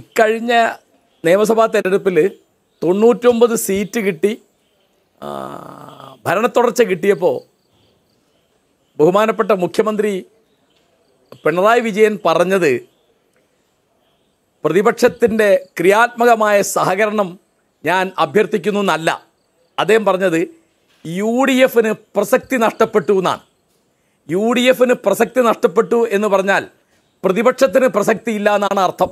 ഇക്കഴിഞ്ഞ നിയമസഭാ തെരഞ്ഞെടുപ്പിൽ തൊണ്ണൂറ്റൊമ്പത് സീറ്റ് കിട്ടി ഭരണത്തുടർച്ച കിട്ടിയപ്പോൾ ബഹുമാനപ്പെട്ട മുഖ്യമന്ത്രി പിണറായി വിജയൻ പറഞ്ഞത് പ്രതിപക്ഷത്തിൻ്റെ ക്രിയാത്മകമായ സഹകരണം ഞാൻ അഭ്യർത്ഥിക്കുന്നു എന്നല്ല അദ്ദേഹം പറഞ്ഞത് യു ഡി എഫിന് പ്രസക്തി നഷ്ടപ്പെട്ടു എന്നാണ് യു ഡി എഫിന് പ്രസക്തി നഷ്ടപ്പെട്ടു എന്ന് പറഞ്ഞാൽ പ്രതിപക്ഷത്തിന് പ്രസക്തി ഇല്ല എന്നാണ് അർത്ഥം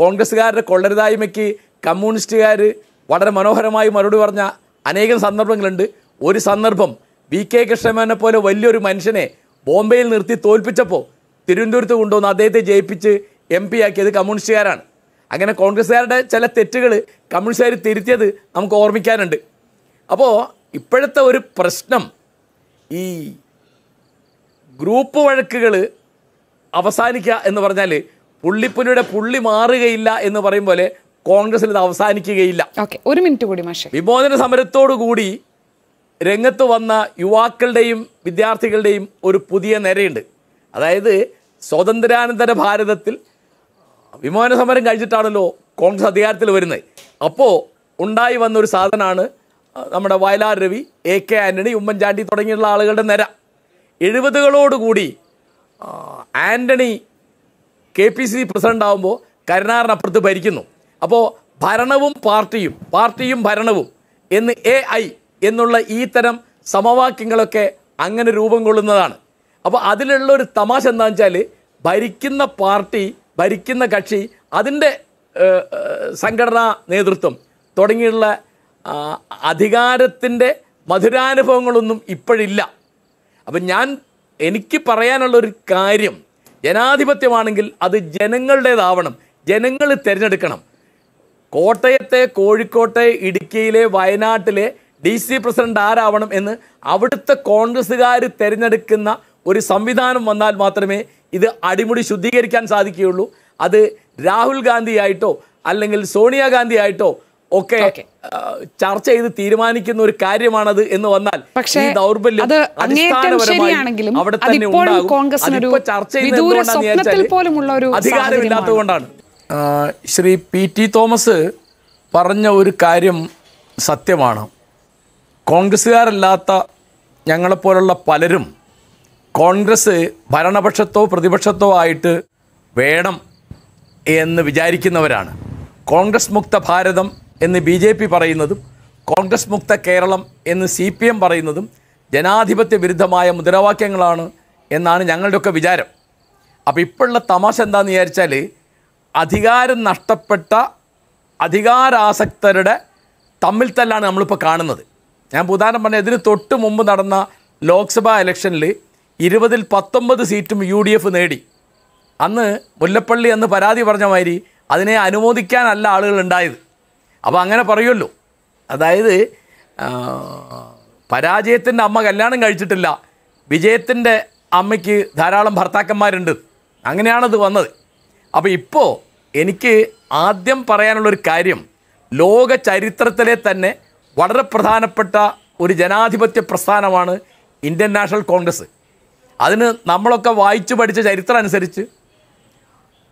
കോൺഗ്രസ്സുകാരുടെ കൊള്ളരുതായ്മയ്ക്ക് കമ്മ്യൂണിസ്റ്റുകാർ വളരെ മനോഹരമായി മറുപടി പറഞ്ഞ അനേകം സന്ദർഭങ്ങളുണ്ട് ഒരു സന്ദർഭം വി കെ കൃഷ്ണമേനെ പോലെ വലിയൊരു മനുഷ്യനെ ബോംബെയിൽ നിർത്തി തോൽപ്പിച്ചപ്പോൾ തിരുവനന്തപുരത്ത് കൊണ്ടുവന്ന് അദ്ദേഹത്തെ ജയിപ്പിച്ച് എം പി ആക്കിയത് കമ്മ്യൂണിസ്റ്റുകാരാണ് അങ്ങനെ കോൺഗ്രസ്സുകാരുടെ ചില തെറ്റുകൾ കമ്മ്യൂണിസ്റ്റുകാർ തിരുത്തിയത് നമുക്ക് ഓർമ്മിക്കാനുണ്ട് അപ്പോൾ ഇപ്പോഴത്തെ ഒരു പ്രശ്നം ഈ ഗ്രൂപ്പ് വഴക്കുകൾ അവസാനിക്കുക എന്ന് പറഞ്ഞാൽ പുള്ളിപ്പുലിയുടെ പുള്ളി മാറുകയില്ല എന്ന് പറയും പോലെ കോൺഗ്രസിൽ ഇത് അവസാനിക്കുകയില്ല ഒരു മിനിറ്റ് കൂടി മാഷെ വിമോചന സമരത്തോടു കൂടി രംഗത്ത് വന്ന യുവാക്കളുടെയും വിദ്യാർത്ഥികളുടെയും ഒരു പുതിയ നിരയുണ്ട് അതായത് സ്വാതന്ത്ര്യാനന്തര ഭാരതത്തിൽ വിമോചന സമരം കഴിഞ്ഞിട്ടാണല്ലോ കോൺഗ്രസ് അധികാരത്തിൽ വരുന്നത് അപ്പോൾ ഉണ്ടായി വന്ന ഒരു സാധനമാണ് നമ്മുടെ വയലാർ രവി എ കെ ആൻ്റണി ഉമ്മൻചാണ്ടി തുടങ്ങിയുള്ള ആളുകളുടെ നിര എഴുപതുകളോടുകൂടി Antony K P C C president ആകുമ്പോൾ കരുണാകരനപ്പുറത്ത് ഭരിക്കുന്നു അപ്പോൾ ഭരണവും പാർട്ടിയും പാർട്ടിയും ഭരണവും എന്ന് എ ഐ എന്നുള്ള ഈ തരം സമവാക്യങ്ങളൊക്കെ അങ്ങനെ രൂപം കൊള്ളുന്നതാണ് അപ്പോൾ അതിലുള്ള ഒരു തമാശ എന്താണെന്ന് വെച്ചാൽ ഭരിക്കുന്ന പാർട്ടി ഭരിക്കുന്ന കക്ഷി അതിൻ്റെ സംഘടനാ നേതൃത്വം തുടങ്ങിയുള്ള അധികാരത്തിൻ്റെ മധുരാനുഭവങ്ങളൊന്നും ഇപ്പോഴില്ല അപ്പം ഞാൻ എനിക്ക് പറയാനുള്ളൊരു കാര്യം ജനാധിപത്യമാണെങ്കിൽ അത് ജനങ്ങളുടേതാവണം ജനങ്ങൾ തിരഞ്ഞെടുക്കണം കോട്ടയത്തെ കോഴിക്കോട്ടെ ഇടുക്കിയിലെ വയനാട്ടിലെ ഡി സി പ്രസിഡന്റ് ആരാവണം എന്ന് അവിടുത്തെ കോൺഗ്രസ്സുകാർ തിരഞ്ഞെടുക്കുന്ന ഒരു സംവിധാനം വന്നാൽ മാത്രമേ ഇത് അടിമുടി ശുദ്ധീകരിക്കാൻ സാധിക്കുകയുള്ളൂ അത് രാഹുൽ ഗാന്ധിയായിട്ടോ അല്ലെങ്കിൽ സോണിയാഗാന്ധിയായിട്ടോ ഒക്കെ ചർച്ച ചെയ്ത് തീരുമാനിക്കുന്ന ഒരു കാര്യമാണത് എന്ന് വന്നാൽ പക്ഷേ ദൗർബല്യം അവിടെ തന്നെ ഉണ്ടാകും ചർച്ച ചെയ്യുന്നത് ശ്രീ പി ടി തോമസ് പറഞ്ഞ ഒരു കാര്യം സത്യമാണ് കോൺഗ്രസ്സുകാരല്ലാത്ത ഞങ്ങളെപ്പോലുള്ള പലരും കോൺഗ്രസ് ഭരണപക്ഷത്തോ പ്രതിപക്ഷത്തോ ആയിട്ട് വേണം എന്ന് വിചാരിക്കുന്നവരാണ് കോൺഗ്രസ് മുക്ത ഭാരതം എന്ന് ബി ജെ പി പറയുന്നതും കോൺഗ്രസ് മുക്ത കേരളം എന്ന് സി പി എം പറയുന്നതും ജനാധിപത്യ വിരുദ്ധമായ മുദ്രാവാക്യങ്ങളാണ് എന്നാണ് ഞങ്ങളുടെയൊക്കെ വിചാരം അപ്പോൾ ഇപ്പോഴുള്ള തമാശ എന്താണെന്ന് വിചാരിച്ചാൽ അധികാരം നഷ്ടപ്പെട്ട അധികാരാസക്തരുടെ തമ്മിൽ തന്നെയാണ് നമ്മളിപ്പോൾ കാണുന്നത് ഞാൻ ഉദാഹരണം പറഞ്ഞാൽ ഇതിന് തൊട്ട് മുമ്പ് നടന്ന ലോക്സഭാ ഇലക്ഷനിൽ ഇരുപതിൽ പത്തൊമ്പത് സീറ്റും യു ഡി എഫ് നേടി അന്ന് മുല്ലപ്പള്ളി അന്ന് പരാതി പറഞ്ഞ മാതിരി അതിനെ അനുമോദിക്കാനല്ല ആളുകൾ ഉണ്ടായത് അപ്പോൾ അങ്ങനെ പറയുമല്ലോ അതായത് പരാജയത്തിൻ്റെ അമ്മ കല്യാണം കഴിച്ചിട്ടില്ല വിജയത്തിൻ്റെ അമ്മയ്ക്ക് ധാരാളം ഭർത്താക്കന്മാരുണ്ട് അങ്ങനെയാണത് വന്നത് അപ്പോൾ ഇപ്പോൾ എനിക്ക് ആദ്യം പറയാനുള്ളൊരു കാര്യം ലോക ചരിത്രത്തിലെ തന്നെ വളരെ പ്രധാനപ്പെട്ട ഒരു ജനാധിപത്യ പ്രസ്ഥാനമാണ് ഇന്ത്യൻ നാഷണൽ കോൺഗ്രസ് അതിന് നമ്മളൊക്കെ വായിച്ചു പഠിച്ച ചരിത്രം അനുസരിച്ച്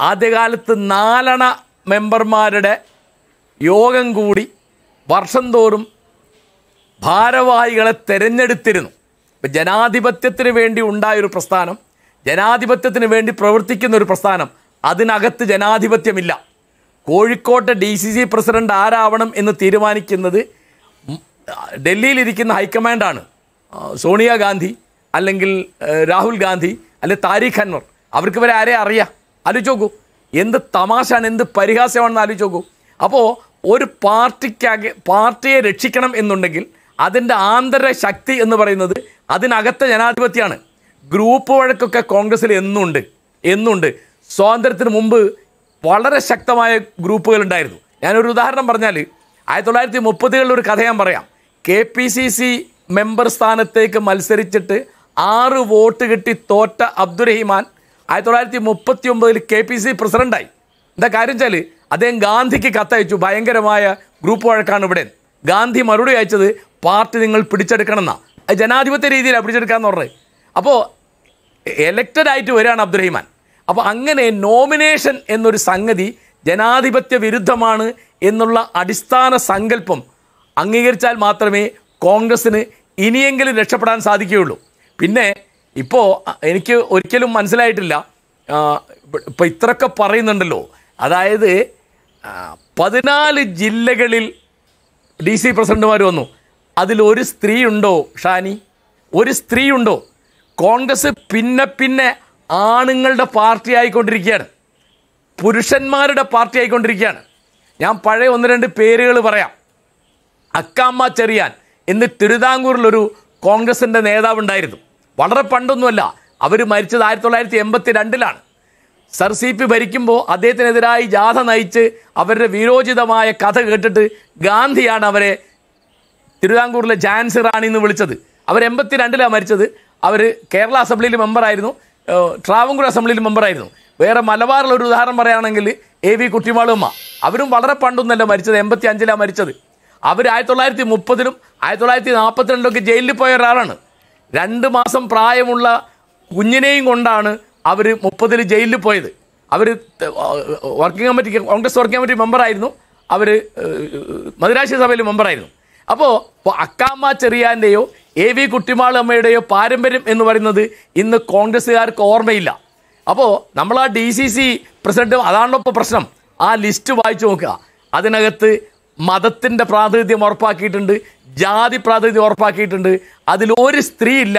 ആദ്യകാലത്ത് നാലണ മെമ്പർമാരുടെ യോഗം കൂടി വർഷം തോറും ഭാരവാഹികളെ തിരഞ്ഞെടുത്തിരുന്നു ഇപ്പം ജനാധിപത്യത്തിന് വേണ്ടി ഉണ്ടായൊരു പ്രസ്ഥാനം ജനാധിപത്യത്തിന് വേണ്ടി പ്രവർത്തിക്കുന്ന ഒരു പ്രസ്ഥാനം അതിനകത്ത് ജനാധിപത്യമില്ല കോഴിക്കോട്ടെ ഡി സി സി പ്രസിഡൻ്റ് ആരാവണം എന്ന് തീരുമാനിക്കുന്നത് ഡൽഹിയിലിരിക്കുന്ന ഹൈക്കമാൻഡാണ് സോണിയാഗാന്ധി അല്ലെങ്കിൽ രാഹുൽ ഗാന്ധി അല്ലെങ്കിൽ താരിഖ് അൻവർ അവർക്ക് വരെ ആരെ അറിയാം ആലോചിച്ച് നോക്കൂ എന്ത് തമാശയാണ് എന്ത് പരിഹാസമാണെന്ന് ആലോചിച്ച് നോക്കൂ അപ്പോൾ ഒരു പാർട്ടിക്കക പാർട്ടിയെ രക്ഷിക്കണം എന്നുണ്ടെങ്കിൽ അതിൻ്റെ ആന്തര ശക്തി എന്ന് പറയുന്നത് അതിനകത്തെ ജനാധിപത്യമാണ് ഗ്രൂപ്പ് വഴക്കൊക്കെ കോൺഗ്രസ്സിൽ എന്നുണ്ട് എന്നുണ്ട് സ്വാതന്ത്ര്യത്തിന് മുമ്പ് വളരെ ശക്തമായ ഗ്രൂപ്പുകൾ ഉണ്ടായിരുന്നു ഞാനൊരു ഉദാഹരണം പറഞ്ഞാൽ ആയിരത്തി തൊള്ളായിരത്തി മുപ്പതുകളിൽ ഒരു കഥ ഞാൻ പറയാം K P C C member സ്ഥാനത്തേക്ക് മത്സരിച്ചിട്ട് ആറ് വോട്ട് കിട്ടി തോറ്റ അബ്ദുറഹിമാൻ ആയിരത്തി തൊള്ളായിരത്തി മുപ്പത്തി ഒമ്പതിൽ കെ പി സി പ്രസിഡൻ്റായി എന്താ കാര്യം വെച്ചാൽ അദ്ദേഹം ഗാന്ധിക്ക് കത്തയച്ചു ഭയങ്കരമായ ഗ്രൂപ്പ് വഴക്കാണ് ഇവിടെ ഗാന്ധി മറുപടി അയച്ചത് പാർട്ടി നിങ്ങൾ പിടിച്ചെടുക്കണം ജനാധിപത്യ രീതിയിലാണ് പിടിച്ചെടുക്കാമെന്ന് പറഞ്ഞത് അപ്പോൾ എലക്റ്റഡ് ആയിട്ട് വരികയാണ് അബ്ദുറഹിമാൻ അപ്പോൾ അങ്ങനെ നോമിനേഷൻ എന്നൊരു സംഗതി ജനാധിപത്യ വിരുദ്ധമാണ് എന്നുള്ള അടിസ്ഥാന സങ്കല്പം അംഗീകരിച്ചാൽ മാത്രമേ കോൺഗ്രസ്സിന് ഇനിയെങ്കിലും രക്ഷപ്പെടാൻ സാധിക്കുകയുള്ളൂ പിന്നെ ഇപ്പോൾ എനിക്ക് ഒരിക്കലും മനസ്സിലായിട്ടില്ല ഇപ്പോൾ ഇത്രയൊക്കെ പറയുന്നുണ്ടല്ലോ അതായത് പതിനാല് ജില്ലകളിൽ ഡി സി പ്രസിഡന്റുമാർ വന്നു അതിൽ ഒരു സ്ത്രീയുണ്ടോ ഷാനി ഒരു സ്ത്രീയുണ്ടോ കോൺഗ്രസ് പിന്നെ പിന്നെ ആണുങ്ങളുടെ പാർട്ടി ആയിക്കൊണ്ടിരിക്കുകയാണ് പുരുഷന്മാരുടെ പാർട്ടി ആയിക്കൊണ്ടിരിക്കുകയാണ് ഞാൻ പഴയ ഒന്ന് രണ്ട് പേരുകൾ പറയാം അക്കാമ്മ ചെറിയാൻ എന്ന് തിരുവിതാംകൂറിലൊരു കോൺഗ്രസിൻ്റെ നേതാവുണ്ടായിരുന്നു വളരെ പണ്ടൊന്നുമല്ല അവർ മരിച്ചത് ആയിരത്തി തൊള്ളായിരത്തി എൺപത്തി രണ്ടിലാണ് സർ സി പി ഭരിക്കുമ്പോൾ അദ്ദേഹത്തിനെതിരായി ജാഥ നയിച്ച് അവരുടെ വീരോചിതമായ കഥ കേട്ടിട്ട് ഗാന്ധിയാണ് അവരെ തിരുവിതാംകൂറിലെ ജാൻസി റാണി എന്ന് വിളിച്ചത് അവർ എൺപത്തി രണ്ടിലാണ് മരിച്ചത് അവർ കേരള അസംബ്ലിയിൽ മെമ്പറായിരുന്നു ട്രാവങ്കൂർ അസംബ്ലിയിൽ മെമ്പറായിരുന്നു വേറെ മലബാറിലെ ഒരു ഉദാഹരണം പറയുകയാണെങ്കിൽ എ വി കുട്ടിമാളുമ്മ അവരും വളരെ പണ്ടൊന്നല്ല മരിച്ചത് എൺപത്തി അഞ്ചിലാണ് മരിച്ചത് അവർ ആയിരത്തി തൊള്ളായിരത്തി മുപ്പതിലും ആയിരത്തി തൊള്ളായിരത്തി രണ്ടിലൊക്കെ ജയിലിൽ പോയ ഒരാളാണ് രണ്ട് മാസം പ്രായമുള്ള കുഞ്ഞിനെയും കൊണ്ടാണ് അവർ മുപ്പതിൽ ജയിലിൽ പോയത് അവർ working committee Congress working committee മെമ്പറായിരുന്നു അവർ മദിരാശി സഭയിൽ മെമ്പറായിരുന്നു അപ്പോൾ അക്കാമ്മ ചെറിയാൻ്റെയോ എ വി കുട്ടിമാളമ്മയുടെയോ പാരമ്പര്യം എന്ന് പറയുന്നത് ഇന്ന് കോൺഗ്രസ്സുകാർക്ക് ഓർമ്മയില്ല അപ്പോൾ നമ്മൾ ആ ഡി സി സി പ്രസിഡന്റ് അതാണല്ലോ ഇപ്പോൾ പ്രശ്നം ആ ലിസ്റ്റ് വായിച്ചു നോക്കുക അതിനകത്ത് മതത്തിൻ്റെ പ്രാതിനിധ്യം ഉറപ്പാക്കിയിട്ടുണ്ട് ജാതി പ്രാതിനിധ്യം ഉറപ്പാക്കിയിട്ടുണ്ട് അതിലൊരു സ്ത്രീ ഇല്ല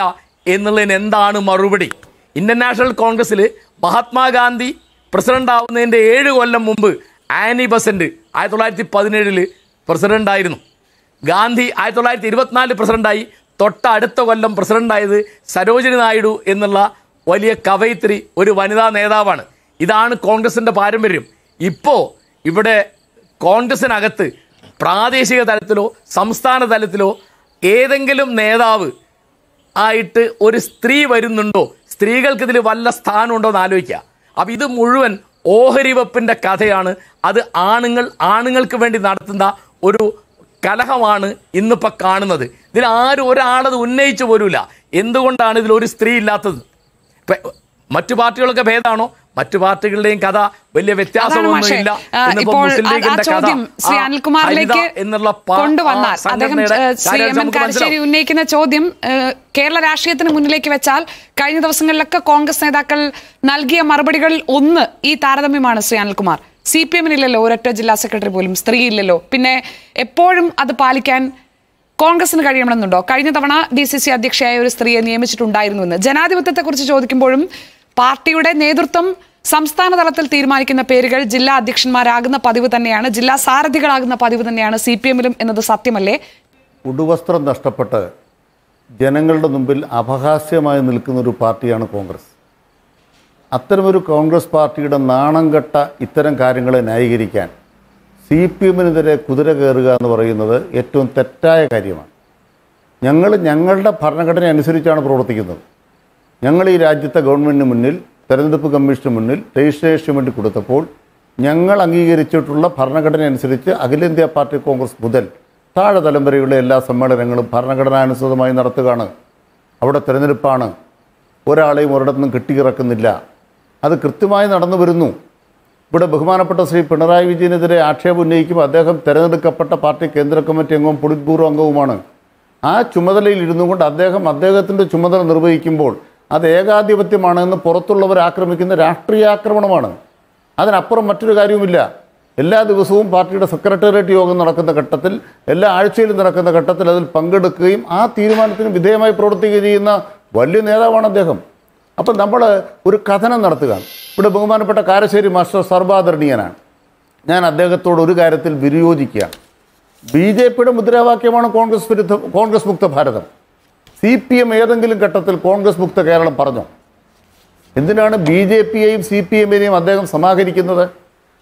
എന്നുള്ളതിന് എന്താണ് മറുപടി ഇന്ത്യൻ നാഷണൽ കോൺഗ്രസ്സിൽ മഹാത്മാഗാന്ധി പ്രസിഡന്റ് ആവുന്നതിൻ്റെ ഏഴ് കൊല്ലം മുമ്പ് ആനി ബസന്റ് ആയിരത്തി തൊള്ളായിരത്തി പതിനേഴിൽ പ്രസിഡൻ്റായിരുന്നു ഗാന്ധി ആയിരത്തി തൊള്ളായിരത്തി ഇരുപത്തിനാലിൽ പ്രസിഡൻ്റായി തൊട്ടടുത്ത അടുത്ത കൊല്ലം പ്രസിഡൻ്റായത് സരോജിനി നായിഡു എന്നുള്ള വലിയ കവയിത്രി ഒരു വനിതാ നേതാവാണ് ഇതാണ് കോൺഗ്രസിൻ്റെ പാരമ്പര്യം ഇപ്പോൾ ഇവിടെ കോൺഗ്രസിനകത്ത് പ്രാദേശിക തലത്തിലോ സംസ്ഥാന തലത്തിലോ ഏതെങ്കിലും നേതാവ് ആയിട്ട് ഒരു സ്ത്രീ വരുന്നുണ്ടോ സ്ത്രീകൾക്ക് ഇതിൽ വല്ല സ്ഥാനമുണ്ടോ എന്ന് ആലോചിക്കുക അപ്പം ഇത് മുഴുവൻ ഓഹരി വെപ്പിൻ്റെ കഥയാണ് അത് ആണുങ്ങൾ ആണുങ്ങൾക്ക് വേണ്ടി നടത്തുന്ന ഒരു കലഹമാണ് ഇന്നിപ്പോൾ കാണുന്നത് ഇതിൽ ആരും ഒരാളത് ഉന്നയിച്ചു പോലുമില്ല എന്തുകൊണ്ടാണ് ഇതിൽ ഒരു സ്ത്രീ ഇല്ലാത്തത് മറ്റു പാർട്ടികളൊക്കെ ഭേദമാണോ മറ്റു പാർട്ടികളുടെയും കഥ വലിയ വ്യത്യാസമൊന്നുമില്ല ചോദ്യം ശ്രീ കൊണ്ടുവന്നാൽ അദ്ദേഹം ഉന്നയിക്കുന്ന ചോദ്യം കേരള രാഷ്ട്രീയത്തിന് മുന്നിലേക്ക് വെച്ചാൽ കഴിഞ്ഞ ദിവസങ്ങളിലൊക്കെ കോൺഗ്രസ് നേതാക്കൾ നൽകിയ മറുപടികളിൽ ഒന്ന് ഈ താരതമ്യമാണ് ശ്രീ അനിൽകുമാർ സി പി എമ്മിനില്ലല്ലോ ഒരൊറ്റ ജില്ലാ സെക്രട്ടറി പോലും സ്ത്രീ ഇല്ലല്ലോ പിന്നെ എപ്പോഴും അത് പാലിക്കാൻ കോൺഗ്രസിന് കഴിയണമെന്നുണ്ടോ കഴിഞ്ഞ തവണ ഡി സി സി അധ്യക്ഷയായ ഒരു സ്ത്രീയെ നിയമിച്ചിട്ടുണ്ടായിരുന്നുവെന്ന് ജനാധിപത്യത്തെക്കുറിച്ച് ചോദിക്കുമ്പോഴും പാർട്ടിയുടെ നേതൃത്വം സംസ്ഥാന തലത്തിൽ തീരുമാനിക്കുന്ന പേരുകൾ ജില്ലാ അധ്യക്ഷന്മാരാകുന്ന പതിവ് തന്നെയാണ് ജില്ലാ സാരഥികളാകുന്ന പതിവ് തന്നെയാണ് സി പി എമ്മിലും എന്നത് സത്യമല്ലേ ഉടുവസ്ത്രം നഷ്ടപ്പെട്ട് ജനങ്ങളുടെ മുമ്പിൽ അപഹാസ്യമായി നിൽക്കുന്ന ഒരു പാർട്ടിയാണ് കോൺഗ്രസ് അത്തരമൊരു കോൺഗ്രസ് പാർട്ടിയുടെ നാണം കെട്ട ഇത്തരം കാര്യങ്ങളെ ന്യായീകരിക്കാൻ സി പി എമ്മിനെതിരെ കുതിര കയറുക എന്ന് പറയുന്നത് ഏറ്റവും തെറ്റായ കാര്യമാണ് ഞങ്ങൾ ഞങ്ങളുടെ ഭരണഘടന അനുസരിച്ചാണ് പ്രവർത്തിക്കുന്നത് ഞങ്ങൾ ഈ രാജ്യത്തെ ഗവൺമെൻറ്റിന് മുന്നിൽ തെരഞ്ഞെടുപ്പ് കമ്മീഷന് മുന്നിൽ രജിസ്ട്രേഷന് വേണ്ടി കൊടുത്തപ്പോൾ ഞങ്ങൾ അംഗീകരിച്ചിട്ടുള്ള ഭരണഘടന അനുസരിച്ച് അഖിലേന്ത്യാ പാർട്ടി കോൺഗ്രസ് മുതൽ താഴെ തലമുറയുള്ള എല്ലാ സമ്മേളനങ്ങളും ഭരണഘടനാനുസൃതമായി നടത്തുകയാണ് അവിടെ തിരഞ്ഞെടുപ്പാണ് ഒരാളെയും ഒരിടത്തുനിന്നും കെട്ടിയിറക്കുന്നില്ല അത് കൃത്യമായി നടന്നു വരുന്നു ഇവിടെ ബഹുമാനപ്പെട്ട ശ്രീ പിണറായി വിജയനെതിരെ ആക്ഷേപം ഉന്നയിക്കുമ്പോൾ അദ്ദേഹം തിരഞ്ഞെടുക്കപ്പെട്ട പാർട്ടി കേന്ദ്ര കമ്മിറ്റി അംഗവും പൊളിറ്റ് ബ്യൂറോ അംഗവുമാണ് ആ ചുമതലയിൽ ഇരുന്നുകൊണ്ട് അദ്ദേഹം അദ്ദേഹത്തിൻ്റെ ചുമതല നിർവഹിക്കുമ്പോൾ അത് ഏകാധിപത്യമാണ് എന്ന് പുറത്തുള്ളവർ ആക്രമിക്കുന്ന രാഷ്ട്രീയ ആക്രമണമാണ് അതിനപ്പുറം മറ്റൊരു കാര്യവുമില്ല എല്ലാ ദിവസവും പാർട്ടിയുടെ സെക്രട്ടേറിയറ്റ് യോഗം നടക്കുന്ന ഘട്ടത്തിൽ എല്ലാ ആഴ്ചയിലും നടക്കുന്ന ഘട്ടത്തിൽ അതിൽ പങ്കെടുക്കുകയും ആ തീരുമാനത്തിന് വിധേയമായി പ്രവർത്തിക്കുകയും ചെയ്യുന്ന വലിയ നേതാവാണ് അദ്ദേഹം അപ്പം നമ്മൾ ഒരു കഥനം നടത്തുക ഇവിടെ ബഹുമാനപ്പെട്ട കാരശ്ശേരി മാസ്റ്റർ സർവാദരണീയനാണ് ഞാൻ അദ്ദേഹത്തോട് ഒരു കാര്യത്തിൽ വിനിയോജിക്കുകയാണ് ബി ജെ പിയുടെ മുദ്രാവാക്യമാണ് കോൺഗ്രസ് വിരുദ്ധ കോൺഗ്രസ് മുക്ത ഭാരതം സി പി എം ഏതെങ്കിലും ഘട്ടത്തിൽ കോൺഗ്രസ് മുക്ത കേരളം പറഞ്ഞോ എന്തിനാണ് ബി ജെ പിയെയും സി പി എമ്മിനെയും അദ്ദേഹം സമാഹരിക്കുന്നത്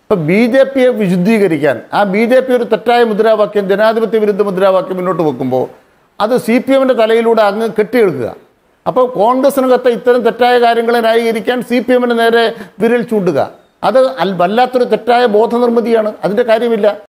ഇപ്പം ബി ജെ പിയെ വിശുദ്ധീകരിക്കാൻ ആ ബി ജെ പി ഒരു തെറ്റായ മുദ്രാവാക്യം ജനാധിപത്യ വിരുദ്ധ മുദ്രാവാക്യം മുന്നോട്ട് വെക്കുമ്പോൾ അത് സി പി എമ്മിൻ്റെ തലയിലൂടെ അങ്ങ് കെട്ടിയെടുക്കുക അപ്പോൾ കോൺഗ്രസിനകത്ത് ഇത്തരം തെറ്റായ കാര്യങ്ങളെ ന്യായീകരിക്കാൻ സി പി എമ്മിന് നേരെ വിരൽ ചൂണ്ടുക അത് വല്ലാത്തൊരു തെറ്റായ ബോധനിർമ്മിതിയാണ് അതിൻ്റെ കാര്യമില്ല